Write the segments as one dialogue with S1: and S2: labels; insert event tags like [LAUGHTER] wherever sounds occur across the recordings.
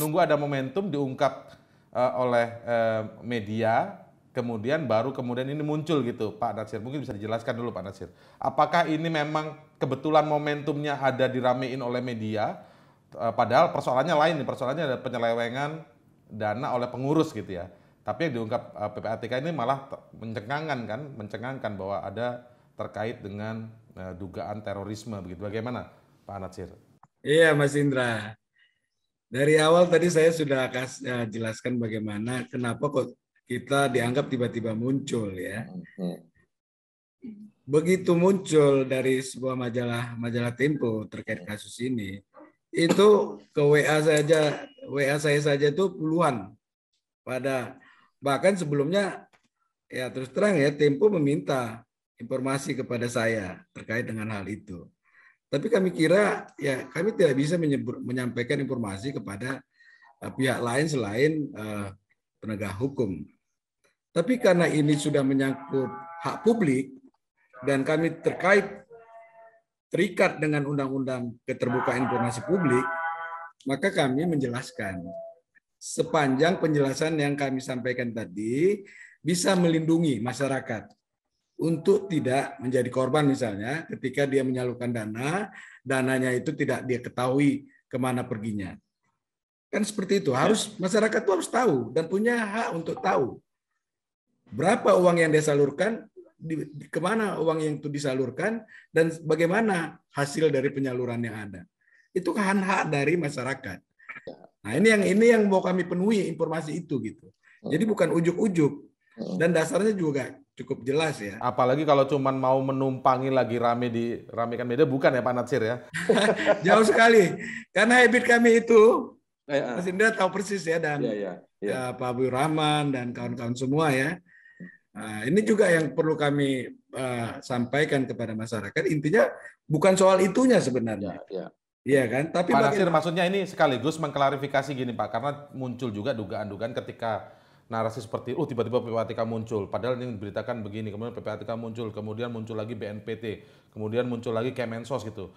S1: nunggu ada momentum diungkap uh, oleh uh, media kemudian baru kemudian ini muncul gitu Pak Nasir mungkin bisa dijelaskan dulu Pak Nasir apakah ini memang kebetulan momentumnya ada diramein oleh media uh, padahal persoalannya lain nih persoalannya ada penyelewengan dana oleh pengurus gitu ya tapi yang diungkap uh, PPATK ini malah mencengangkan kan mencengangkan bahwa ada terkait dengan uh, dugaan terorisme begitu bagaimana Pak Nasir
S2: Iya Mas Indra
S1: dari awal tadi saya sudah kasih, ya, jelaskan
S2: bagaimana kenapa kok kita dianggap tiba-tiba muncul ya. Begitu muncul dari sebuah majalah majalah Tempo terkait kasus ini, itu ke WA saja WA saya saja itu puluhan pada bahkan sebelumnya ya terus terang ya Tempo meminta informasi kepada saya terkait dengan hal itu. Tapi kami kira ya kami tidak bisa menyebur, menyampaikan informasi kepada uh, pihak lain selain uh, penegak hukum. Tapi karena ini sudah menyangkut hak publik dan kami terkait terikat dengan undang-undang keterbukaan informasi publik, maka kami menjelaskan sepanjang penjelasan yang kami sampaikan tadi bisa melindungi masyarakat untuk tidak menjadi korban misalnya ketika dia menyalurkan dana, dananya itu tidak dia ketahui kemana perginya. Kan seperti itu. Harus masyarakat itu harus tahu dan punya hak untuk tahu berapa uang yang dia salurkan, di, di, kemana uang yang itu disalurkan, dan bagaimana hasil dari penyaluran yang ada. Itu kan hak dari masyarakat. Nah ini yang ini yang mau kami penuhi informasi itu gitu.
S1: Jadi bukan ujuk-ujuk
S2: dan dasarnya juga
S1: cukup jelas ya. [LAUGHS] Apalagi kalau cuman mau menumpangi lagi rame di ramekan media bukan ya Pak Natsir ya? [LAUGHS] Jauh sekali. Karena habit kami itu eh, eh. Mas Indra tahu persis ya dan ya, ya, ya.
S2: Ya, Pak Bu Rahman dan kawan-kawan semua ya. Nah, ini juga yang perlu kami uh, sampaikan kepada masyarakat. Intinya bukan soal itunya sebenarnya. Ya, ya.
S1: Iya kan? Tapi Pak Natsir, maksudnya ini sekaligus mengklarifikasi gini Pak, karena muncul juga dugaan-dugaan ketika narasi seperti oh tiba-tiba PPATK muncul padahal ini diberitakan begini kemudian PPATK muncul kemudian muncul lagi BNPT kemudian muncul lagi Kemensos gitu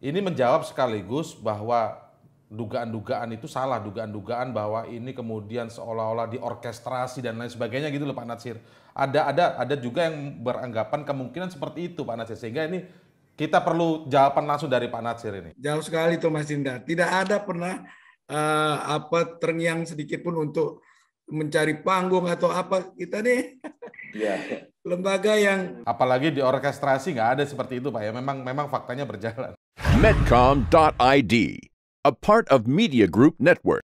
S1: ini menjawab sekaligus bahwa dugaan-dugaan itu salah dugaan-dugaan bahwa ini kemudian seolah-olah diorkestrasi dan lain sebagainya gitu loh Pak Natsir ada ada ada juga yang beranggapan kemungkinan seperti itu Pak Natsir sehingga ini kita perlu jawaban langsung dari Pak Natsir ini jauh sekali itu Mas Indah tidak ada pernah uh, apa terngiang sedikit pun untuk mencari panggung atau apa kita nih ya. lembaga yang apalagi di orkestrasi nggak ada seperti itu pak ya memang memang faktanya berjalan.
S2: Medcom.id, a part of Media Group Network.